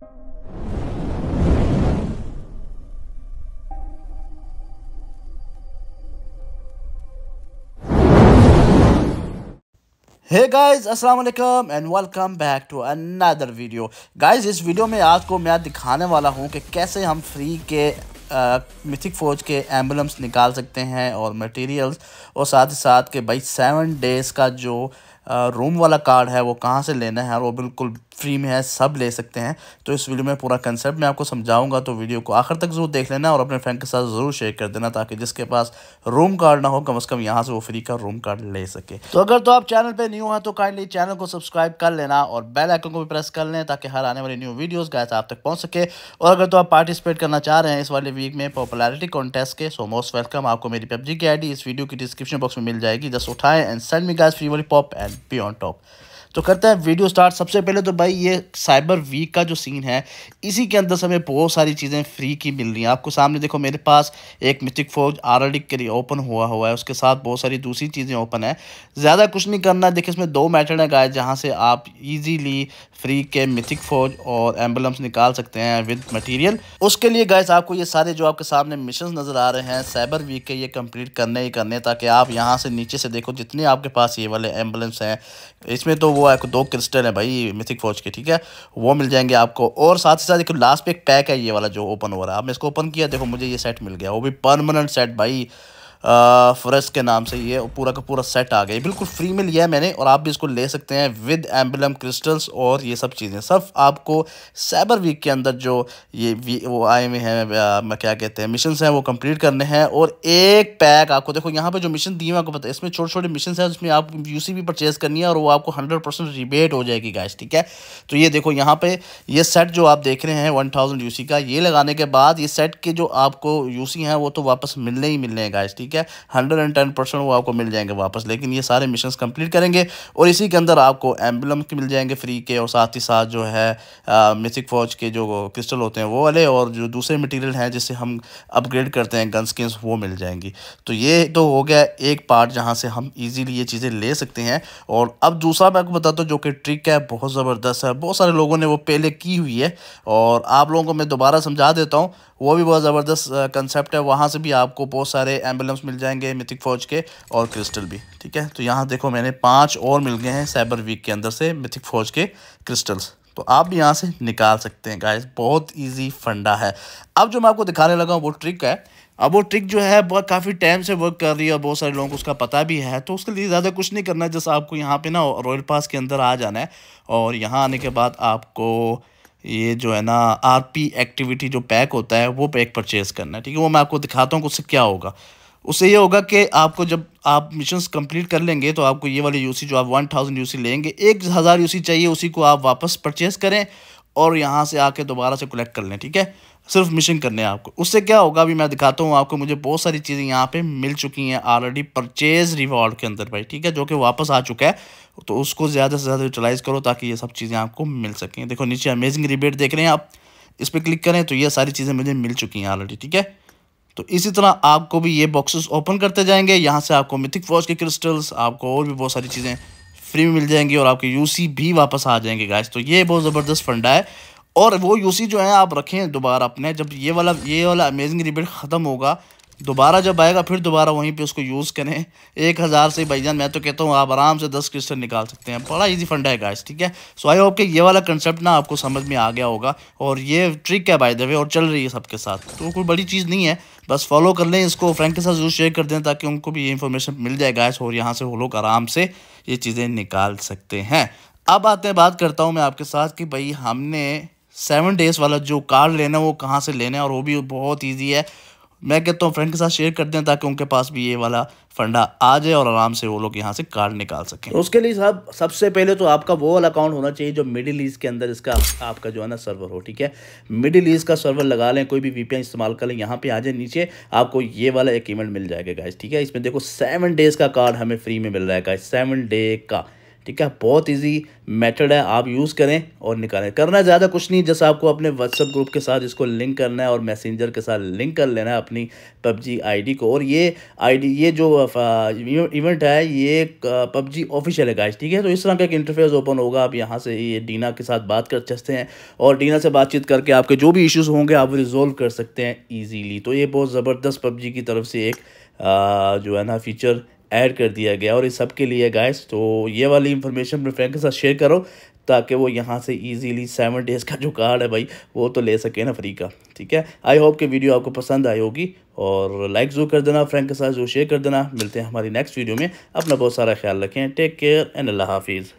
हे guys अस्सलाम and welcome back to another video guys इस video में आपको मैं दिखाने वाला हूँ कि कैसे हम फ्री के आ, मिथिक फ़ौज के एम्बुलेंस निकाल सकते हैं और मटेरियल्स और साथ ही साथ के भाई सेवन डेज़ का जो आ, रूम वाला कार्ड है वो कहाँ से लेना है और वो बिल्कुल फ्री में है सब ले सकते हैं तो इस वीडियो में पूरा कंसेप्ट मैं आपको समझाऊंगा तो वीडियो को आखिर तक जरूर देख लेना और अपने फ्रेंड के साथ ज़रूर शेयर कर देना ताकि जिसके पास रूम कार्ड ना हो कम से कम यहाँ से वो फ्री का रूम कार्ड ले सके तो अगर तो आप चैनल पर न्यू हैं तो काइंडली चैनल को सब्सक्राइब कर लेना और बेल आइकन को भी प्रेस कर लें ताकि हर आने वाली न्यू वीडियोज़ गाय आप तक पहुँच सके और अगर तो आप पार्टिसिपेट करना चाह रहे हैं इस वाले वीक में पॉपुलरिटी कॉन्टेस्ट के सो मोस्ट वेलकम आपको मेरी पबजी की आई इस वीडियो की डिस्क्रिप्शन बॉक्स में मिल जाएगी जस्ट उठाएं and send me guys free वाली pop and be on top तो करते हैं वीडियो स्टार्ट सबसे पहले तो भाई ये साइबर वीक का जो सीन है इसी के अंदर से हमें बहुत सारी चीज़ें फ्री की मिल रही हैं आपको सामने देखो मेरे पास एक मिथिक फौज आर के लिए ओपन हुआ हुआ है उसके साथ बहुत सारी दूसरी चीज़ें ओपन है ज़्यादा कुछ नहीं करना है देखिए इसमें दो मैटर्ड है गाय जहाँ से आप ईजीली फ्री के मिथिक फौज और एम्बुलेंस निकाल सकते हैं विद मटेरियल उसके लिए गाइस आपको ये सारे जो आपके सामने मिशन नज़र आ रहे हैं साइबर वीक के ये कंप्लीट करने ही करने ताकि आप यहाँ से नीचे से देखो जितने आपके पास ये वाले एम्बुलेंस हैं इसमें तो वो है दो क्रिस्टल है भाई मिथिक फोर्ज के ठीक है वो मिल जाएंगे आपको और साथ ही साथ एक लास्ट पे एक पैक है ये वाला जो ओपन हो रहा है आपने इसको ओपन किया देखो मुझे ये सेट मिल गया वो भी परमानेंट सेट भाई फ्रेश के नाम से ये पूरा का पूरा सेट आ गया बिल्कुल फ्री में लिया है मैंने और आप भी इसको ले सकते हैं विद एम्बुलम क्रिस्टल्स और ये सब चीज़ें सब आपको साइबर वीक के अंदर जो ये वी वो आए हुए हैं क्या कहते हैं मिशन हैं वो कम्प्लीट करने हैं और एक पैक आपको देखो यहाँ पर जो मिशन दिए हैं आपको पता है इसमें छोटे छोटे मिशन हैं उसमें आप यू सी परचेज करनी है और वो आपको हंड्रेड परसेंट रिबेट हो जाएगी गैस ठीक है तो ये देखो यहाँ पर ये सेट जो आप देख रहे हैं वन थाउजेंड का ये लगाने के बाद ये सेट के जो आपको यू हैं वो तो वापस मिलने ही मिलने हैं गैस ठीक ठीक है हंड्रेड एंड टेन परसेंट वो आपको मिल जाएंगे वापस लेकिन ये सारे मिशन कंप्लीट करेंगे और इसी के अंदर आपको एम्बुलम के मिल जाएंगे फ्री के और साथ ही साथ जो है मिथिक फौज के जो क्रिस्टल होते हैं वो वाले और जो दूसरे मटीरियल हैं जिससे हम अपग्रेड करते हैं गन स्किन्स वो मिल जाएंगी तो ये तो हो गया एक पार्ट जहाँ से हम ईजीली ये चीज़ें ले सकते हैं और अब दूसरा मैं आपको बताता हूँ जो कि ट्रिक है बहुत ज़बरदस्त है बहुत सारे लोगों ने वो पहले की हुई है और आप लोगों को मैं दोबारा समझा देता हूँ वो भी बहुत ज़बरदस्त कंसेप्ट है वहाँ से भी आपको बहुत सारे एम्बुलेंस आइटम्स मिल जाएंगे मिथिक फौज के और क्रिस्टल भी ठीक है तो यहाँ देखो मैंने पाँच और मिल गए हैं साइबर वीक के अंदर से मिथिक फौज के क्रिस्टल्स तो आप भी यहाँ से निकाल सकते हैं गाइस बहुत इजी फंडा है अब जो मैं आपको दिखाने लगा हूँ वो ट्रिक है अब वो ट्रिक जो है बहुत काफ़ी टाइम से वर्क कर रही है और बहुत सारे लोगों को उसका पता भी है तो उसके लिए ज़्यादा कुछ नहीं करना है जैसे आपको यहाँ पे ना रॉयल पास के अंदर आ जाना है और यहाँ आने के बाद आपको ये जो है ना आर एक्टिविटी जो पैक होता है वो पैक परचेज़ करना है ठीक है वो मैं आपको दिखाता हूँ उससे क्या होगा उससे ये होगा कि आपको जब आप मिशन कंप्लीट कर लेंगे तो आपको ये वाली यूसी जो आप वन थाउजेंड यूसी लेंगे एक हज़ार यूसी चाहिए उसी को आप वापस परचेस करें और यहाँ से आके दोबारा से कलेक्ट कर लें ठीक है सिर्फ मिशन करने हैं आपको उससे क्या होगा अभी मैं दिखाता हूँ आपको मुझे बहुत सारी चीज़ें यहाँ पे मिल चुकी हैं ऑलरेडी परचेज रिवॉर्ड के अंदर भाई ठीक है जो कि वापस आ चुका है तो उसको ज़्यादा से ज़्यादा यूटिलाइज़ करो ताकि ये सब चीज़ें आपको मिल सकें देखो नीचे अमेजिंग रिबेट देख रहे हैं आप इस पर क्लिक करें तो ये सारी चीज़ें मुझे मिल चुकी हैं ऑलरेडी ठीक है तो इसी तरह आपको भी ये बॉक्सेस ओपन करते जाएंगे यहाँ से आपको मिथिक फॉर्ज के क्रिस्टल्स आपको और भी बहुत सारी चीज़ें फ्री में मिल जाएंगी और आपके यूसी भी वापस आ जाएंगे गाइस तो ये बहुत ज़बरदस्त फंडा है और वो यूसी जो है आप रखें दोबारा अपने जब ये वाला ये वाला अमेजिंग रिबेट ख़त्म होगा दोबारा जब आएगा फिर दोबारा वहीं पे उसको यूज़ करें एक हज़ार से जान मैं तो कहता हूँ आप आराम से दस क्रिस्टल निकाल सकते हैं बड़ा इजी फंड है गाइस ठीक है सो आई होप कि ये वाला कंसेप्ट ना आपको समझ में आ गया होगा और ये ट्रिक है बाय द वे और चल रही है सबके साथ तो कोई बड़ी चीज़ नहीं है बस फॉलो कर लें इसको फ्रेंड के साथ जरूर शेयर कर दें ताकि उनको भी ये इन्फॉर्मेशन मिल जाए गाइस और यहाँ से वो लोग आराम से ये चीज़ें निकाल सकते हैं अब आते हैं बात करता हूँ मैं आपके साथ कि भाई हमने सेवन डेज़ वाला जो कार्ड लेना है वो कहाँ से लेना है और वो भी बहुत ईजी है मैं कहता हूँ फ्रेंड के साथ शेयर कर दें ताकि उनके पास भी ये वाला फंडा आ जाए और आराम से वो लोग यहाँ से कार्ड निकाल सकें उसके लिए साहब सबसे पहले तो आपका वो वाला अकाउंट होना चाहिए जो मिडिल ईस्ट के अंदर इसका आपका जो है ना सर्वर हो ठीक है मिडिल ईस्ट का सर्वर लगा लें कोई भी वी इस्तेमाल कर लें यहाँ पर आ जाए नीचे आपको ये वाला एक मिल जाएगा गाइज ठीक है इसमें देखो सेवन डेज़ का कार्ड हमें फ्री में मिल रहा है गाइज सेवन डे का ठीक है बहुत ईजी मेथड है आप यूज़ करें और निकालें करना ज़्यादा कुछ नहीं जैसे आपको अपने व्हाट्सअप ग्रुप के साथ इसको लिंक करना है और मैसेंजर के साथ लिंक कर लेना है अपनी पबजी आईडी को और ये आईडी ये जो इवेंट है ये पबजी ऑफिशियल है गाइस ठीक है तो इस तरह का एक इंटरफेस ओपन होगा आप यहाँ से ये डीना के साथ बात कर सकते हैं और डीना से बातचीत करके आपके जो भी इशूज़ होंगे आप रिजोल्व कर सकते हैं ईजीली तो ये बहुत ज़बरदस्त पबजी की तरफ से एक जो है ना फीचर ऐड कर दिया गया और ये सब के लिए गाइस तो ये वाली इन्फॉर्मेशन अपने फ्रेंड के साथ शेयर करो ताकि वो यहाँ से इजीली सेवन डेज़ का जो कार्ड है भाई वो तो ले सके ना फ्री का ठीक है आई होप कि वीडियो आपको पसंद आई होगी और लाइक जो कर देना फ्रेंड के साथ जो शेयर कर देना मिलते हैं हमारी नेक्स्ट वीडियो में अपना बहुत सारा ख्याल रखें टेक केयर एंड अल्लाह हाफिज़